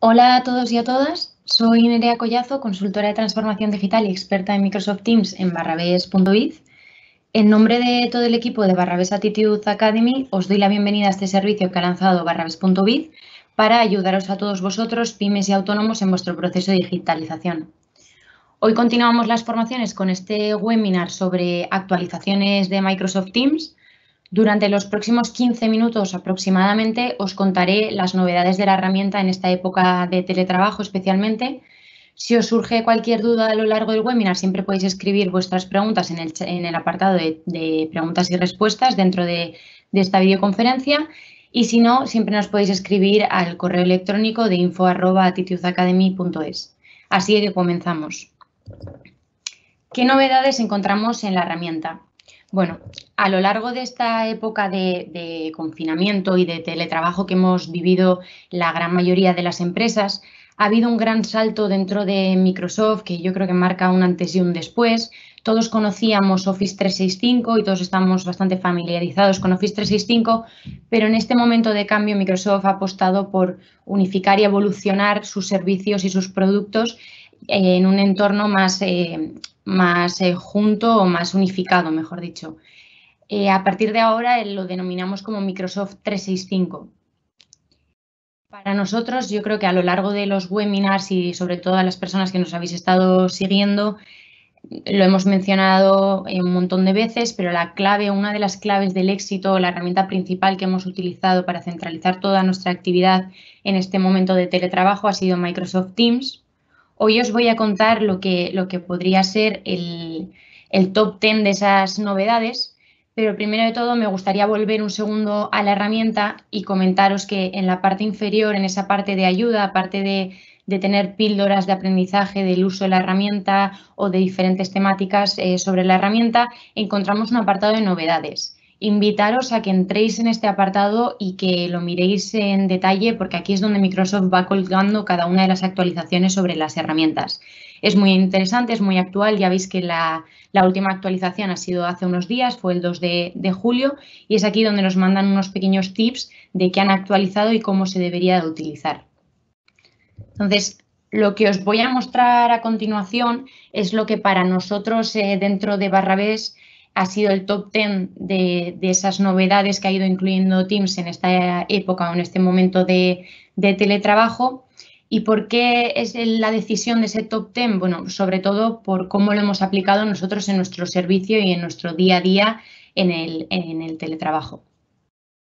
Hola a todos y a todas. Soy Nerea Collazo, consultora de transformación digital y experta en Microsoft Teams en barrabés.biz. En nombre de todo el equipo de Barrabés Attitude Academy, os doy la bienvenida a este servicio que ha lanzado barrabés.biz para ayudaros a todos vosotros, pymes y autónomos, en vuestro proceso de digitalización. Hoy continuamos las formaciones con este webinar sobre actualizaciones de Microsoft Teams durante los próximos 15 minutos aproximadamente os contaré las novedades de la herramienta en esta época de teletrabajo especialmente. Si os surge cualquier duda a lo largo del webinar, siempre podéis escribir vuestras preguntas en el, apartado de, preguntas y respuestas dentro de, esta videoconferencia. Y si no, siempre nos podéis escribir al correo electrónico de info.attitudeacademy.es. Así que comenzamos. ¿Qué novedades encontramos en la herramienta? Bueno, a lo largo de esta época de, confinamiento y de teletrabajo que hemos vivido la gran mayoría de las empresas, ha habido un gran salto dentro de Microsoft que yo creo que marca un antes y un después. Todos conocíamos Office 365 y todos estamos bastante familiarizados con Office 365, pero en este momento de cambio Microsoft ha apostado por unificar y evolucionar sus servicios y sus productos eh, en un entorno más eh, más eh, junto o más unificado, mejor dicho. Eh, a partir de ahora eh, lo denominamos como Microsoft 365. Para nosotros, yo creo que a lo largo de los webinars y sobre todo a las personas que nos habéis estado siguiendo, lo hemos mencionado un montón de veces, pero la clave, una de las claves del éxito, la herramienta principal que hemos utilizado para centralizar toda nuestra actividad en este momento de teletrabajo ha sido Microsoft Teams. Hoy os voy a contar lo que, lo que podría ser el, top ten de esas novedades, pero primero de todo me gustaría volver un segundo a la herramienta y comentaros que en la parte inferior, en esa parte de ayuda, aparte de, tener píldoras de aprendizaje del uso de la herramienta o de diferentes temáticas eh, sobre la herramienta, encontramos un apartado de novedades invitaros a que entréis en este apartado y que lo miréis en detalle porque aquí es donde Microsoft va colgando cada una de las actualizaciones sobre las herramientas. Es muy interesante, es muy actual, ya veis que la, última actualización ha sido hace unos días, fue el 2 de, julio y es aquí donde nos mandan unos pequeños tips de qué han actualizado y cómo se debería de utilizar. Entonces, lo que os voy a mostrar a continuación es lo que para nosotros eh, dentro de Barrabés ha sido el top 10 de, esas novedades que ha ido incluyendo Teams en esta época o en este momento de, teletrabajo. ¿Y por qué es la decisión de ese top 10? Bueno, sobre todo por cómo lo hemos aplicado nosotros en nuestro servicio y en nuestro día a día en el, teletrabajo.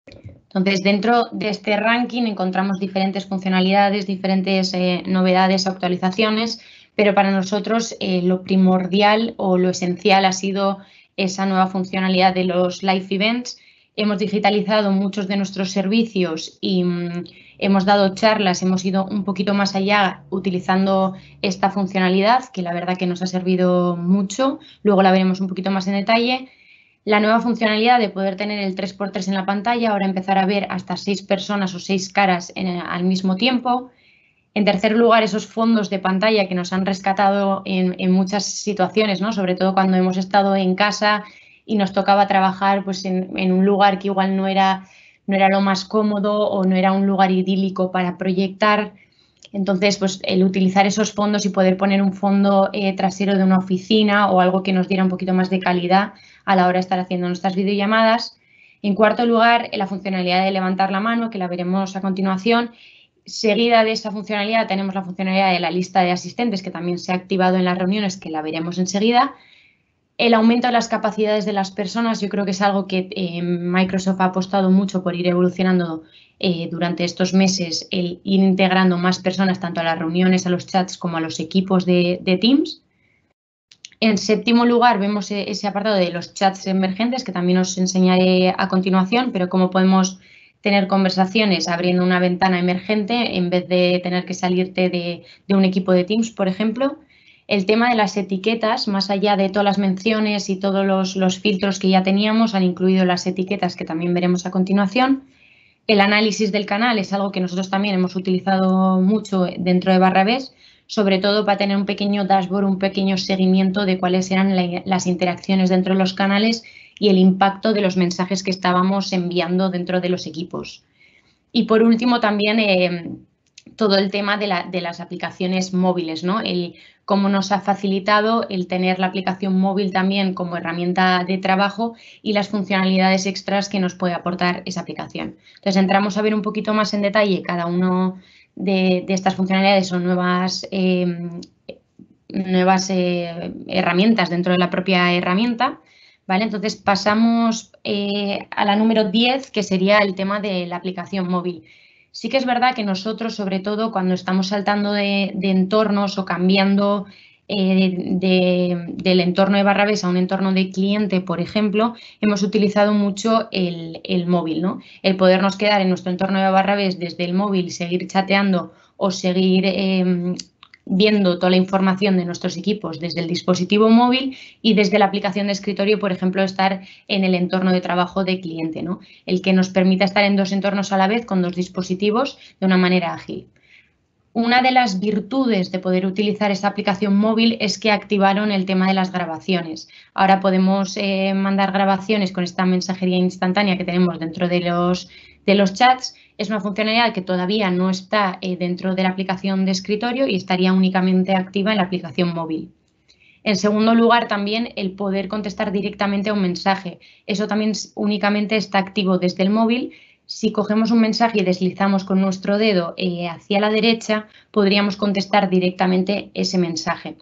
Entonces, dentro de este ranking encontramos diferentes funcionalidades, diferentes eh, novedades, actualizaciones, pero para nosotros eh, lo primordial o lo esencial ha sido esa nueva funcionalidad de los live events. Hemos digitalizado muchos de nuestros servicios y mm, hemos dado charlas, hemos ido un poquito más allá utilizando esta funcionalidad que la verdad que nos ha servido mucho. Luego la veremos un poquito más en detalle. La nueva funcionalidad de poder tener el 3x3 en la pantalla, ahora empezar a ver hasta seis personas o seis caras al mismo tiempo. En tercer lugar, esos fondos de pantalla que nos han rescatado en, muchas situaciones, ¿no? sobre todo cuando hemos estado en casa y nos tocaba trabajar pues, en, un lugar que igual no era, no era lo más cómodo o no era un lugar idílico para proyectar. Entonces, pues el utilizar esos fondos y poder poner un fondo eh, trasero de una oficina o algo que nos diera un poquito más de calidad a la hora de estar haciendo nuestras videollamadas. En cuarto lugar, la funcionalidad de levantar la mano, que la veremos a continuación. Seguida de esta funcionalidad tenemos la funcionalidad de la lista de asistentes que también se ha activado en las reuniones, que la veremos enseguida. El aumento de las capacidades de las personas, yo creo que es algo que eh, Microsoft ha apostado mucho por ir evolucionando eh, durante estos meses, el ir integrando más personas tanto a las reuniones, a los chats como a los equipos de, de Teams. En séptimo lugar, vemos e-, ese apartado de los chats emergentes, que también os enseñaré a continuación, pero cómo podemos tener conversaciones abriendo una ventana emergente en vez de tener que salirte de, un equipo de Teams, por ejemplo. El tema de las etiquetas, más allá de todas las menciones y todos los, filtros que ya teníamos, han incluido las etiquetas que también veremos a continuación. El análisis del canal es algo que nosotros también hemos utilizado mucho dentro de Barrabés, sobre todo para tener un pequeño dashboard, un pequeño seguimiento de cuáles eran las interacciones dentro de los canales y el impacto de los mensajes que estábamos enviando dentro de los equipos. Y por último también em, todo el tema de, las aplicaciones móviles, ¿no? El cómo nos ha facilitado el tener la aplicación móvil también como herramienta de trabajo y las funcionalidades extras que nos puede aportar esa aplicación. Entonces entramos a ver un poquito más en detalle cada uno de, estas funcionalidades o nuevas, em, nuevas eh, herramientas dentro de la propia herramienta entonces pasamos eh, a la número 10, que sería el tema de la aplicación móvil. Sí que es verdad que nosotros, sobre todo cuando estamos saltando de, entornos o cambiando eh, del entorno de Barrabés a un entorno de cliente, por ejemplo, hemos utilizado mucho el, móvil, ¿no? El podernos quedar en nuestro entorno de Barrabés desde el móvil, seguir chateando o seguir em, viendo toda la información de nuestros equipos desde el dispositivo móvil y desde la aplicación de escritorio, por ejemplo, estar en el entorno de trabajo de cliente, ¿no? el que nos permita estar en dos entornos a la vez con dos dispositivos de una manera ágil. Una de las virtudes de poder utilizar esta aplicación móvil es que activaron el tema de las grabaciones. Ahora podemos eh, mandar grabaciones con esta mensajería instantánea que tenemos dentro de los chats es una funcionalidad que todavía no está eh, dentro de la aplicación de escritorio y estaría únicamente activa en la aplicación móvil. En segundo lugar, también el poder contestar directamente a un mensaje. Eso también únicamente está activo desde el móvil. Si cogemos un mensaje y deslizamos con nuestro dedo eh, hacia la derecha, podríamos contestar directamente ese mensaje.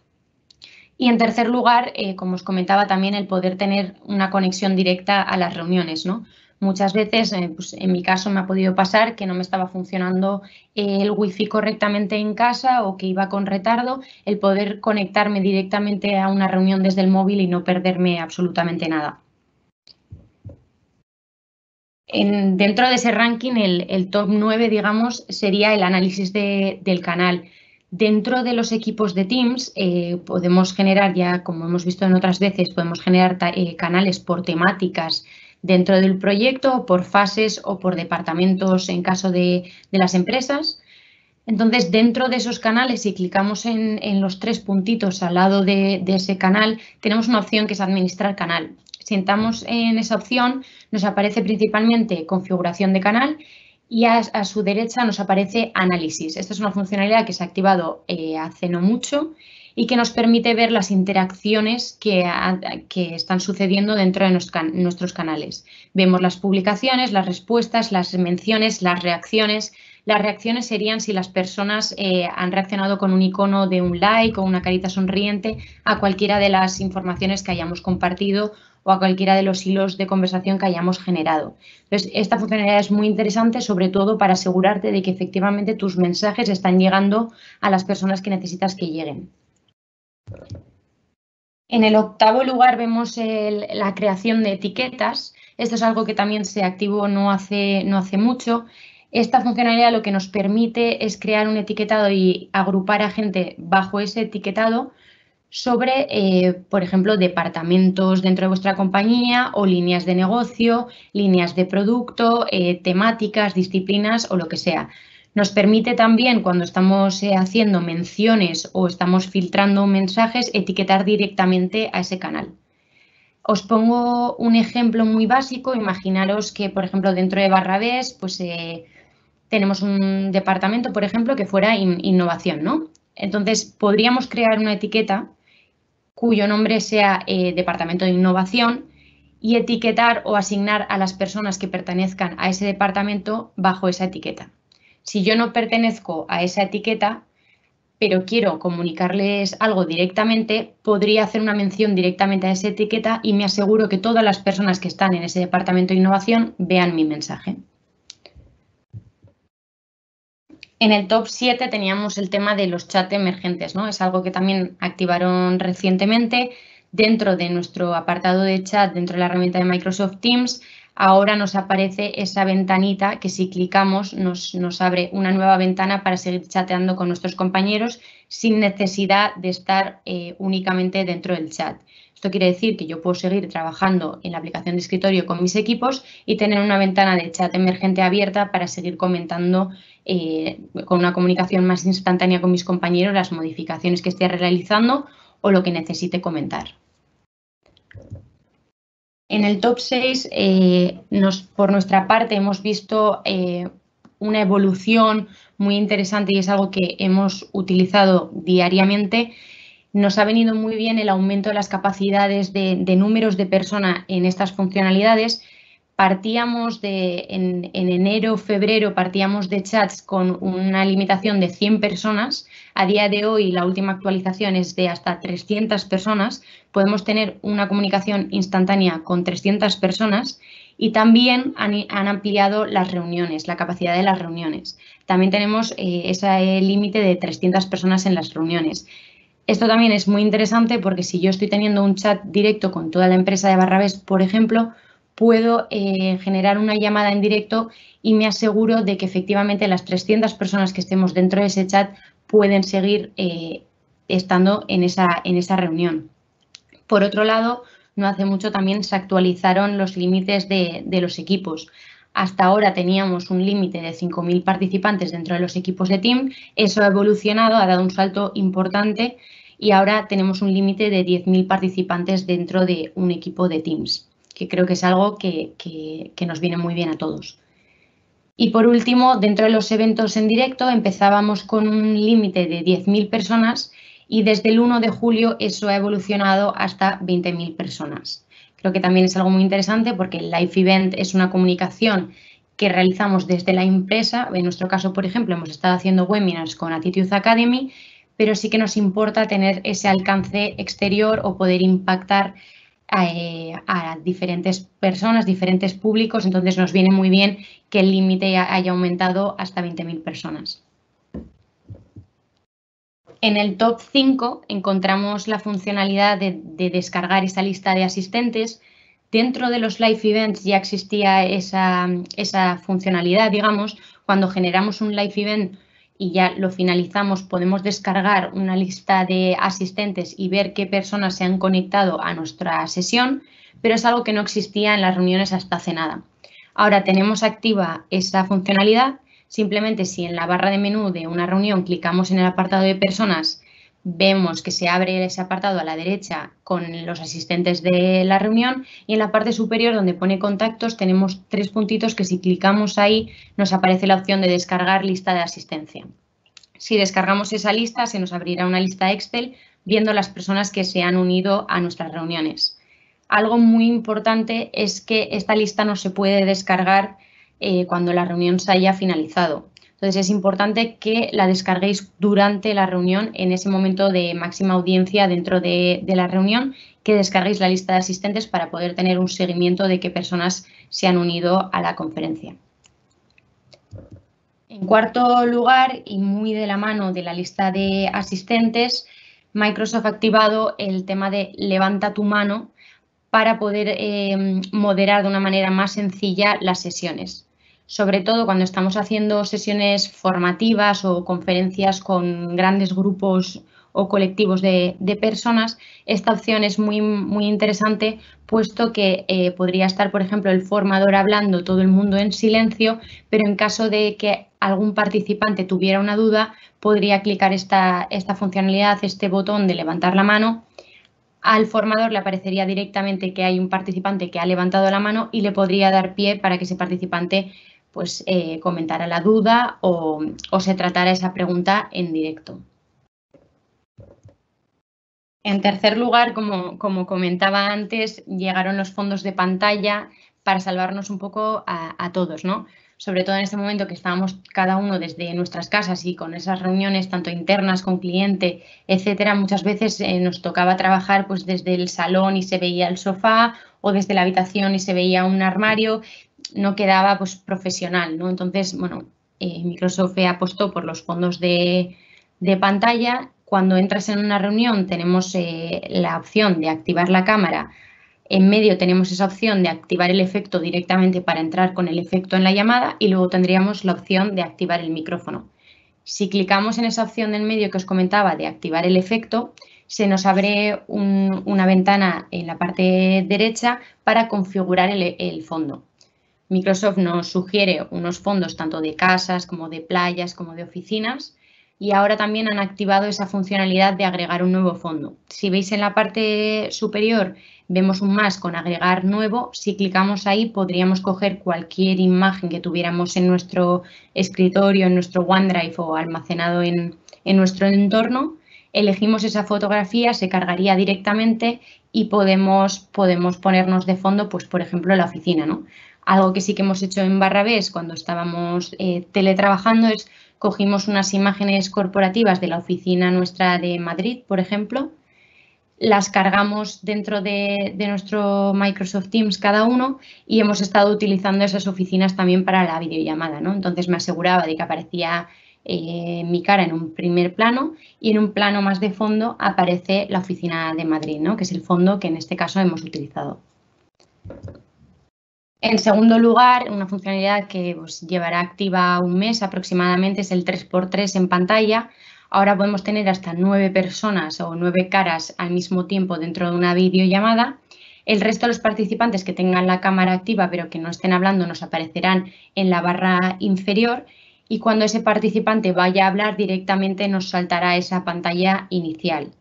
Y en tercer lugar, eh, como os comentaba también, el poder tener una conexión directa a las reuniones. ¿no? Muchas veces, eh, pues, en mi caso me ha podido pasar que no me estaba funcionando eh, el wifi correctamente en casa o que iba con retardo, el poder conectarme directamente a una reunión desde el móvil y no perderme absolutamente nada. En, dentro de ese ranking, el, top 9, digamos, sería el análisis del canal. Dentro de los equipos de Teams eh, podemos generar, ya como hemos visto en otras veces, podemos generar canales por temáticas dentro del proyecto o por fases o por departamentos en caso de, las empresas. Entonces, dentro de esos canales, si clicamos en, los tres puntitos al lado de, ese canal, tenemos una opción que es administrar canal. Si entramos en esa opción, nos aparece principalmente configuración de canal y a, su derecha nos aparece análisis. Esta es una funcionalidad que se ha activado eh, hace no mucho y que nos permite ver las interacciones que, están sucediendo dentro de nuestros canales. Vemos las publicaciones, las respuestas, las menciones, las reacciones. Las reacciones serían si las personas eh, han reaccionado con un icono de un like o una carita sonriente a cualquiera de las informaciones que hayamos compartido o a cualquiera de los hilos de conversación que hayamos generado. esta funcionalidad es muy interesante, sobre todo para asegurarte de que efectivamente tus mensajes están llegando a las personas que necesitas que lleguen. En el octavo lugar vemos la creación de etiquetas. Esto es algo que también se activó no hace, no hace mucho. Esta funcionalidad lo que nos permite es crear un etiquetado y agrupar a gente bajo ese etiquetado sobre, eh, por ejemplo, departamentos dentro de vuestra compañía o líneas de negocio, líneas de producto, eh, temáticas, disciplinas o lo que sea. Nos permite también, cuando estamos eh, haciendo menciones o estamos filtrando mensajes, etiquetar directamente a ese canal. Os pongo un ejemplo muy básico. Imaginaros que, por ejemplo, dentro de Barrabés, pues eh, tenemos un departamento, por ejemplo, que fuera innovación, ¿no? Entonces, podríamos crear una etiqueta cuyo nombre sea eh, Departamento de Innovación y etiquetar o asignar a las personas que pertenezcan a ese departamento bajo esa etiqueta. Si yo no pertenezco a esa etiqueta, pero quiero comunicarles algo directamente, podría hacer una mención directamente a esa etiqueta y me aseguro que todas las personas que están en ese departamento de innovación vean mi mensaje. En el top 7 teníamos el tema de los chats emergentes, ¿no? Es algo que también activaron recientemente dentro de nuestro apartado de chat, dentro de la herramienta de Microsoft Teams, ahora nos aparece esa ventanita que si clicamos nos, abre una nueva ventana para seguir chateando con nuestros compañeros sin necesidad de estar eh, únicamente dentro del chat. Esto quiere decir que yo puedo seguir trabajando en la aplicación de escritorio con mis equipos y tener una ventana de chat emergente abierta para seguir comentando eh, con una comunicación más instantánea con mis compañeros las modificaciones que esté realizando o lo que necesite comentar. En el top 6, eh, por nuestra parte, hemos visto eh, una evolución muy interesante y es algo que hemos utilizado diariamente. Nos ha venido muy bien el aumento de las capacidades de, de números de persona en estas funcionalidades partíamos de, en, enero, febrero, partíamos de chats con una limitación de 100 personas. A día de hoy, la última actualización es de hasta 300 personas. Podemos tener una comunicación instantánea con 300 personas y también han, ampliado las reuniones, la capacidad de las reuniones. También tenemos eh, ese límite de 300 personas en las reuniones. Esto también es muy interesante porque si yo estoy teniendo un chat directo con toda la empresa de Barrabés, por ejemplo, puedo eh, generar una llamada en directo y me aseguro de que efectivamente las 300 personas que estemos dentro de ese chat pueden seguir eh, estando en esa, reunión. Por otro lado, no hace mucho también se actualizaron los límites de, de los equipos. Hasta ahora teníamos un límite de 5.000 participantes dentro de los equipos de Teams. Eso ha evolucionado, ha dado un salto importante y ahora tenemos un límite de 10.000 participantes dentro de un equipo de Teams que creo que es algo que, nos viene muy bien a todos. Y por último, dentro de los eventos en directo empezábamos con un límite de 10.000 personas y desde el 1 de julio eso ha evolucionado hasta 20.000 personas. Creo que también es algo muy interesante porque el live event es una comunicación que realizamos desde la empresa. En nuestro caso, por ejemplo, hemos estado haciendo webinars con Attitude Academy, pero sí que nos importa tener ese alcance exterior o poder impactar eh, a diferentes personas, diferentes públicos, entonces nos viene muy bien que el límite haya aumentado hasta 20.000 personas. En el top 5 encontramos la funcionalidad de, descargar esa lista de asistentes. Dentro de los live events ya existía esa funcionalidad, digamos, cuando generamos un live event y ya lo finalizamos, podemos descargar una lista de asistentes y ver qué personas se han conectado a nuestra sesión, pero es algo que no existía en las reuniones hasta hace nada. Ahora tenemos activa esa funcionalidad, simplemente si en la barra de menú de una reunión clicamos en el apartado de personas vemos que se abre ese apartado a la derecha con los asistentes de la reunión y en la parte superior donde pone contactos tenemos tres puntitos que si clicamos ahí nos aparece la opción de descargar lista de asistencia. Si descargamos esa lista se nos abrirá una lista Excel viendo las personas que se han unido a nuestras reuniones. Algo muy importante es que esta lista no se puede descargar eh, cuando la reunión se haya finalizado. Entonces es importante que la descarguéis durante la reunión, en ese momento de máxima audiencia dentro de, la reunión, que descarguéis la lista de asistentes para poder tener un seguimiento de qué personas se han unido a la conferencia. En cuarto lugar, y muy de la mano de la lista de asistentes, Microsoft ha activado el tema de levanta tu mano para poder eh, moderar de una manera más sencilla las sesiones sobre todo cuando estamos haciendo sesiones formativas o conferencias con grandes grupos o colectivos de, personas, esta opción es muy, muy interesante puesto que eh, podría estar, por ejemplo, el formador hablando, todo el mundo en silencio, pero en caso de que algún participante tuviera una duda, podría clicar esta, esta funcionalidad, este botón de levantar la mano al formador le aparecería directamente que hay un participante que ha levantado la mano y le podría dar pie para que ese participante pues eh, comentara la duda o, se tratara esa pregunta en directo. En tercer lugar, como, como, comentaba antes, llegaron los fondos de pantalla para salvarnos un poco a, todos, ¿no? Sobre todo en este momento que estábamos cada uno desde nuestras casas y con esas reuniones tanto internas con cliente, etcétera, muchas veces eh, nos tocaba trabajar pues desde el salón y se veía el sofá o desde la habitación y se veía un armario no quedaba pues, profesional, ¿no? Entonces, bueno, eh, Microsoft apostó por los fondos de, pantalla. Cuando entras en una reunión tenemos eh, la opción de activar la cámara. En medio tenemos esa opción de activar el efecto directamente para entrar con el efecto en la llamada y luego tendríamos la opción de activar el micrófono. Si clicamos en esa opción del medio que os comentaba de activar el efecto, se nos abre una ventana en la parte derecha para configurar el fondo. Microsoft nos sugiere unos fondos tanto de casas como de playas como de oficinas y ahora también han activado esa funcionalidad de agregar un nuevo fondo. Si veis en la parte superior vemos un más con agregar nuevo, si clicamos ahí podríamos coger cualquier imagen que tuviéramos en nuestro escritorio, en nuestro OneDrive o almacenado en, en nuestro entorno elegimos esa fotografía, se cargaría directamente y podemos, podemos ponernos de fondo, pues por ejemplo, la oficina. ¿no? Algo que sí que hemos hecho en Barrabés cuando estábamos eh, teletrabajando es cogimos unas imágenes corporativas de la oficina nuestra de Madrid, por ejemplo, las cargamos dentro de, nuestro Microsoft Teams cada uno y hemos estado utilizando esas oficinas también para la videollamada, ¿no? Entonces me aseguraba de que aparecía eh, mi cara en un primer plano y en un plano más de fondo aparece la oficina de Madrid, Que es el fondo que en este caso hemos utilizado. En segundo lugar, una funcionalidad que os pues, llevará activa un mes aproximadamente es el 3x3 en pantalla. Ahora podemos tener hasta nueve personas o nueve caras al mismo tiempo dentro de una videollamada. El resto de los participantes que tengan la cámara activa pero que no estén hablando nos aparecerán en la barra inferior y cuando ese participante vaya a hablar directamente nos saltará esa pantalla inicial.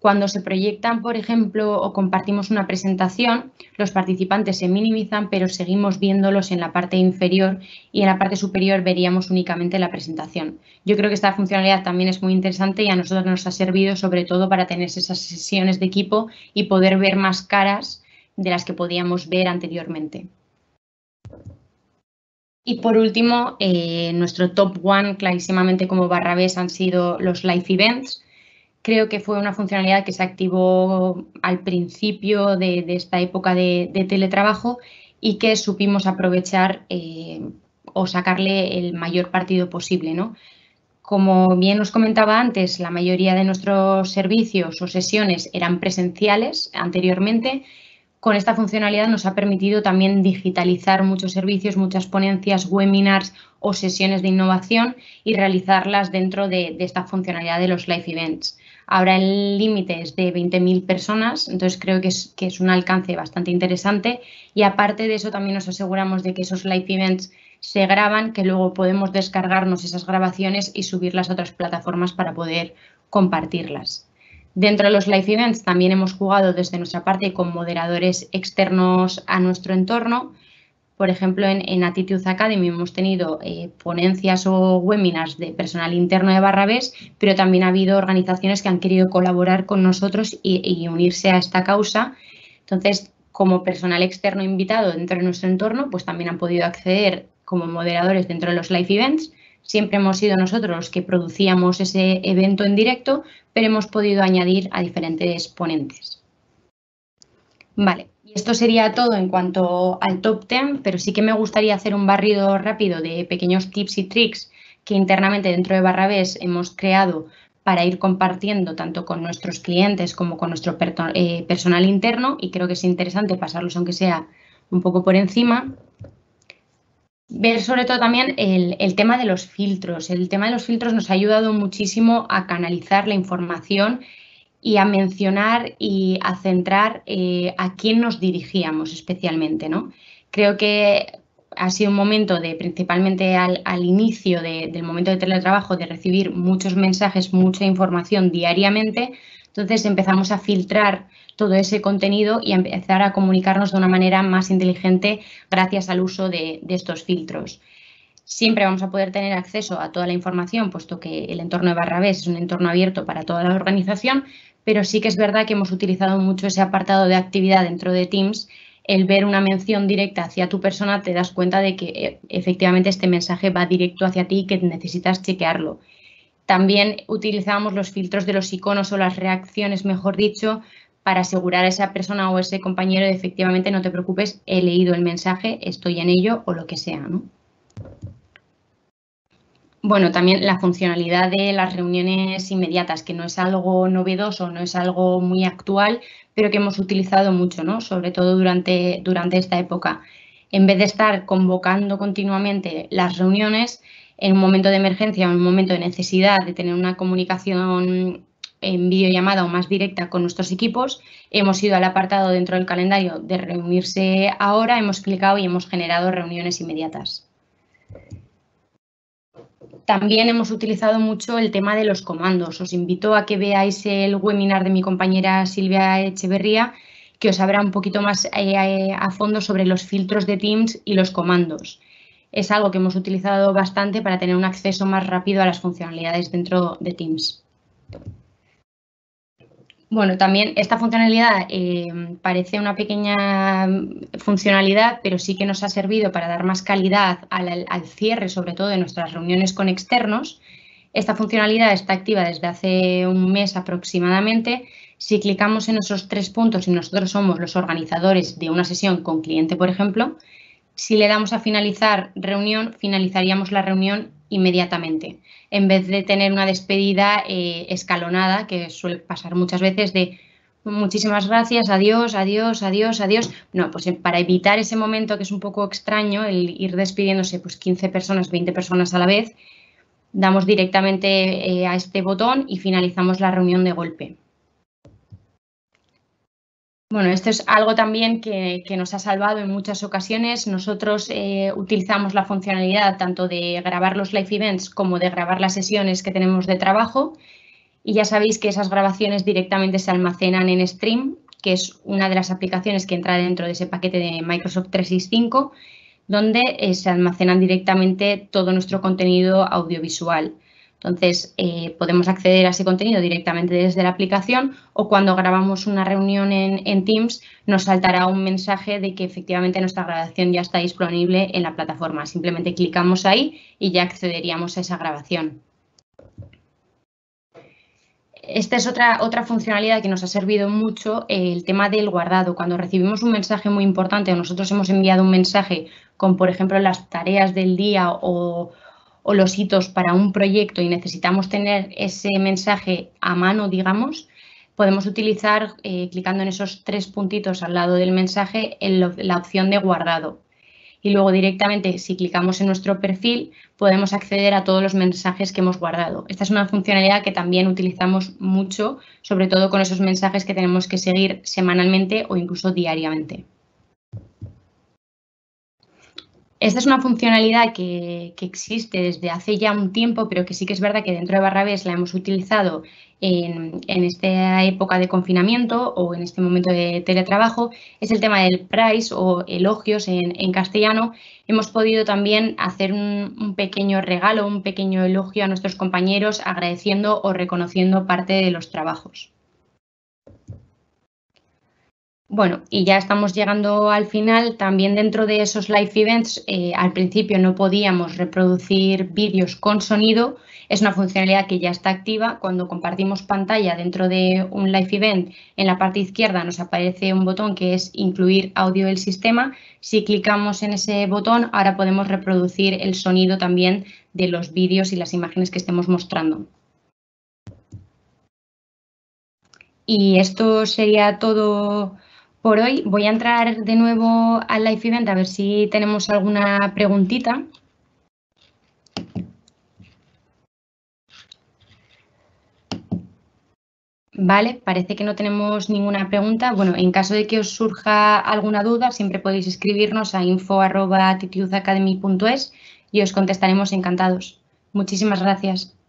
Cuando se proyectan, por ejemplo, o compartimos una presentación, los participantes se minimizan, pero seguimos viéndolos en la parte inferior y en la parte superior veríamos únicamente la presentación. Yo creo que esta funcionalidad también es muy interesante y a nosotros nos ha servido sobre todo para tener esas sesiones de equipo y poder ver más caras de las que podíamos ver anteriormente. Y por último, eh, nuestro top one clarísimamente como Barrabés han sido los live events creo que fue una funcionalidad que se activó al principio de, esta época de, teletrabajo y que supimos aprovechar eh, o sacarle el mayor partido posible. ¿no? Como bien os comentaba antes, la mayoría de nuestros servicios o sesiones eran presenciales anteriormente. Con esta funcionalidad nos ha permitido también digitalizar muchos servicios, muchas ponencias, webinars o sesiones de innovación y realizarlas dentro de esta funcionalidad de los live events. Ahora el límite es de 20.000 personas, entonces creo que es, que es un alcance bastante interesante y aparte de eso también nos aseguramos de que esos live events se graban, que luego podemos descargarnos esas grabaciones y subirlas a otras plataformas para poder compartirlas. Dentro de los live events también hemos jugado desde nuestra parte con moderadores externos a nuestro entorno, por ejemplo, en, Attitude Academy hemos tenido eh, ponencias o webinars de personal interno de Barrabés, pero también ha habido organizaciones que han querido colaborar con nosotros y, y unirse a esta causa. Entonces, como personal externo invitado dentro de nuestro entorno, pues también han podido acceder como moderadores dentro de los live events. Siempre hemos sido nosotros los que producíamos ese evento en directo, pero hemos podido añadir a diferentes ponentes. Vale, esto sería todo en cuanto al top 10, pero sí que me gustaría hacer un barrido rápido de pequeños tips y tricks que internamente dentro de Barrabés hemos creado para ir compartiendo tanto con nuestros clientes como con nuestro eh, personal interno y creo que es interesante pasarlos aunque sea un poco por encima. Ver sobre todo también el, el tema de los filtros. El tema de los filtros nos ha ayudado muchísimo a canalizar la información y a mencionar y a centrar eh, a quién nos dirigíamos especialmente. ¿no? Creo que ha sido un momento de, principalmente al, inicio del momento de teletrabajo, de recibir muchos mensajes, mucha información diariamente. Entonces empezamos a filtrar todo ese contenido y a empezar a comunicarnos de una manera más inteligente gracias al uso de, de estos filtros siempre vamos a poder tener acceso a toda la información, puesto que el entorno de Barrabés es un entorno abierto para toda la organización, pero sí que es verdad que hemos utilizado mucho ese apartado de actividad dentro de Teams. El ver una mención directa hacia tu persona te das cuenta de que eh, efectivamente este mensaje va directo hacia ti y que necesitas chequearlo. También utilizamos los filtros de los iconos o las reacciones, mejor dicho, para asegurar a esa persona o ese compañero de efectivamente no te preocupes, he leído el mensaje, estoy en ello o lo que sea, bueno, también la funcionalidad de las reuniones inmediatas, que no es algo novedoso, no es algo muy actual, pero que hemos utilizado mucho, ¿no? Sobre todo durante, durante esta época. En vez de estar convocando continuamente las reuniones, en un momento de emergencia o en un momento de necesidad de tener una comunicación en videollamada o más directa con nuestros equipos, hemos ido al apartado dentro del calendario de reunirse ahora, hemos clicado y hemos generado reuniones inmediatas. También hemos utilizado mucho el tema de los comandos. Os invito a que veáis el webinar de mi compañera Silvia Echeverría, que os habrá un poquito más eh, eh, a fondo sobre los filtros de Teams y los comandos. Es algo que hemos utilizado bastante para tener un acceso más rápido a las funcionalidades dentro de Teams. Bueno, también esta funcionalidad eh, parece una pequeña funcionalidad, pero sí que nos ha servido para dar más calidad al, al, cierre, sobre todo de nuestras reuniones con externos. Esta funcionalidad está activa desde hace un mes aproximadamente. Si clicamos en esos tres puntos y nosotros somos los organizadores de una sesión con cliente, por ejemplo, si le damos a finalizar reunión, finalizaríamos la reunión inmediatamente, en vez de tener una despedida eh, escalonada, que suele pasar muchas veces de muchísimas gracias, adiós, adiós, adiós, adiós. No, pues eh, para evitar ese momento que es un poco extraño, el ir despidiéndose pues 15 personas, 20 personas a la vez, damos directamente eh, a este botón y finalizamos la reunión de golpe. Bueno, esto es algo también que, nos ha salvado en muchas ocasiones. Nosotros eh, utilizamos la funcionalidad tanto de grabar los live events como de grabar las sesiones que tenemos de trabajo. Y ya sabéis que esas grabaciones directamente se almacenan en Stream, que es una de las aplicaciones que entra dentro de ese paquete de Microsoft 365, donde eh, se almacenan directamente todo nuestro contenido audiovisual. Entonces, eh, podemos acceder a ese contenido directamente desde la aplicación o cuando grabamos una reunión en, Teams nos saltará un mensaje de que efectivamente nuestra grabación ya está disponible en la plataforma. Simplemente clicamos ahí y ya accederíamos a esa grabación. Esta es otra, otra funcionalidad que nos ha servido mucho, eh, el tema del guardado. Cuando recibimos un mensaje muy importante o nosotros hemos enviado un mensaje con, por ejemplo, las tareas del día o, o los hitos para un proyecto y necesitamos tener ese mensaje a mano, digamos, podemos utilizar, eh, clicando en esos tres puntitos al lado del mensaje, la opción de guardado. Y luego directamente, si clicamos en nuestro perfil, podemos acceder a todos los mensajes que hemos guardado. Esta es una funcionalidad que también utilizamos mucho, sobre todo con esos mensajes que tenemos que seguir semanalmente o incluso diariamente. Esta es una funcionalidad que, existe desde hace ya un tiempo, pero que sí que es verdad que dentro de Barrabés la hemos utilizado en, esta época de confinamiento o en este momento de teletrabajo. Es el tema del price o elogios en, castellano. Hemos podido también hacer un, pequeño regalo, un pequeño elogio a nuestros compañeros agradeciendo o reconociendo parte de los trabajos. Bueno, y ya estamos llegando al final. También dentro de esos live events, eh, al principio no podíamos reproducir vídeos con sonido. Es una funcionalidad que ya está activa. Cuando compartimos pantalla dentro de un live event, en la parte izquierda nos aparece un botón que es incluir audio del sistema. Si clicamos en ese botón, ahora podemos reproducir el sonido también de los vídeos y las imágenes que estemos mostrando. Y esto sería todo por hoy. Voy a entrar de nuevo al live event a ver si tenemos alguna preguntita. Vale, parece que no tenemos ninguna pregunta. Bueno, en caso de que os surja alguna duda, siempre podéis escribirnos a info.titiuzacademy.es y os contestaremos encantados. Muchísimas gracias.